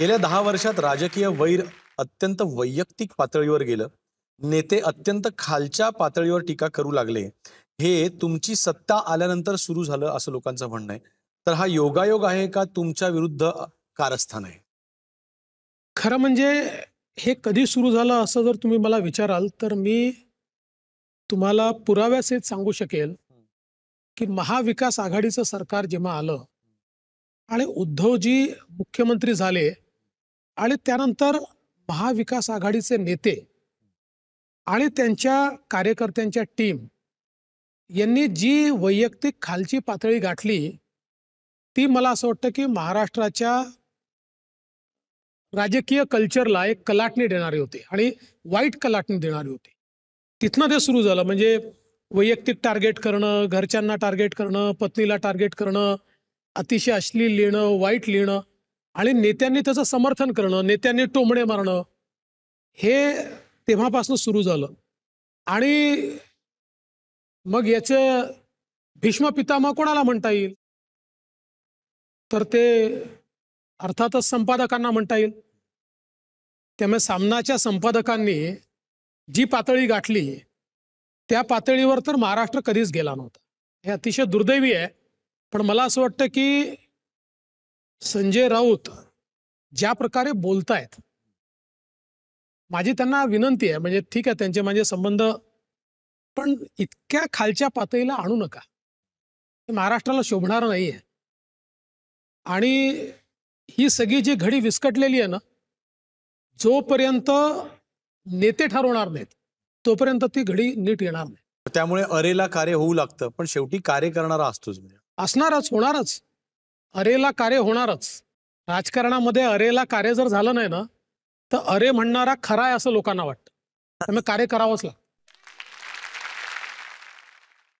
गेल्या दहा वर्षात राजकीय वैर अत्यंत वैयक्तिक पातळीवर गेलं नेते अत्यंत खालच्या पातळीवर टीका करू लागले हे तुमची सत्ता आल्यानंतर सुरू झालं असं लोकांचं म्हणणं आहे तर हा योगायोग आहे का तुमच्या विरुद्ध कारस्थान आहे खरं म्हणजे हे कधी सुरू झालं असं जर तुम्ही मला विचाराल तर मी तुम्हाला पुराव्यासहित सांगू शकेल की महाविकास आघाडीचं सरकार जेव्हा आलं आणि उद्धवजी मुख्यमंत्री झाले आणि त्यानंतर महाविकास आघाडीचे नेते आणि त्यांच्या कार्यकर्त्यांच्या टीम यांनी जी वैयक्तिक खालची पातळी गाठली ती मला असं वाटतं की महाराष्ट्राच्या राजकीय कल्चरला एक कलाटणी देणारी होती आणि वाईट कलाटणी देणारी होती तिथनं ते सुरू झालं म्हणजे वैयक्तिक टार्गेट करणं घरच्यांना टार्गेट करणं पत्नीला टार्गेट करणं अतिशय अश्लील लिहिणं वाईट लिहिणं आणि नेत्यांनी त्याचं समर्थन करणं नेत्यांनी टोमणे मारणं हे तेव्हापासून सुरू झालं आणि मग याचे भीष्म पितामह कोणाला म्हणता येईल तर ते अर्थातच संपादकांना म्हणता येईल त्यामुळे सामनाच्या संपादकांनी जी पातळी गाठली त्या पातळीवर तर महाराष्ट्र कधीच गेला नव्हता हे अतिशय दुर्दैवी आहे पण मला असं वाटतं की संजय राऊत ज्या प्रकारे बोलतायत माझी त्यांना विनंती आहे म्हणजे ठीक आहे त्यांचे माझे संबंध पण इतक्या खालच्या पातळीला आणू नका महाराष्ट्राला शोभणार नाही आहे आणि ही सगळी जी घडी विस्कटलेली आहे ना जोपर्यंत नेते ठरवणार नाहीत तोपर्यंत ती घडी नीट येणार नाही त्यामुळे अरेला कार्य होऊ लागतं पण शेवटी कार्य करणारा असतोच म्हणजे. असणारच होणारच अरेला कार्य होणारच राजकारणामध्ये अरेला कार्य जर झालं नाही ना तर अरे म्हणणारा खरा आहे असं लोकांना वाटतं त्यामुळे कार्य करावंच लागतं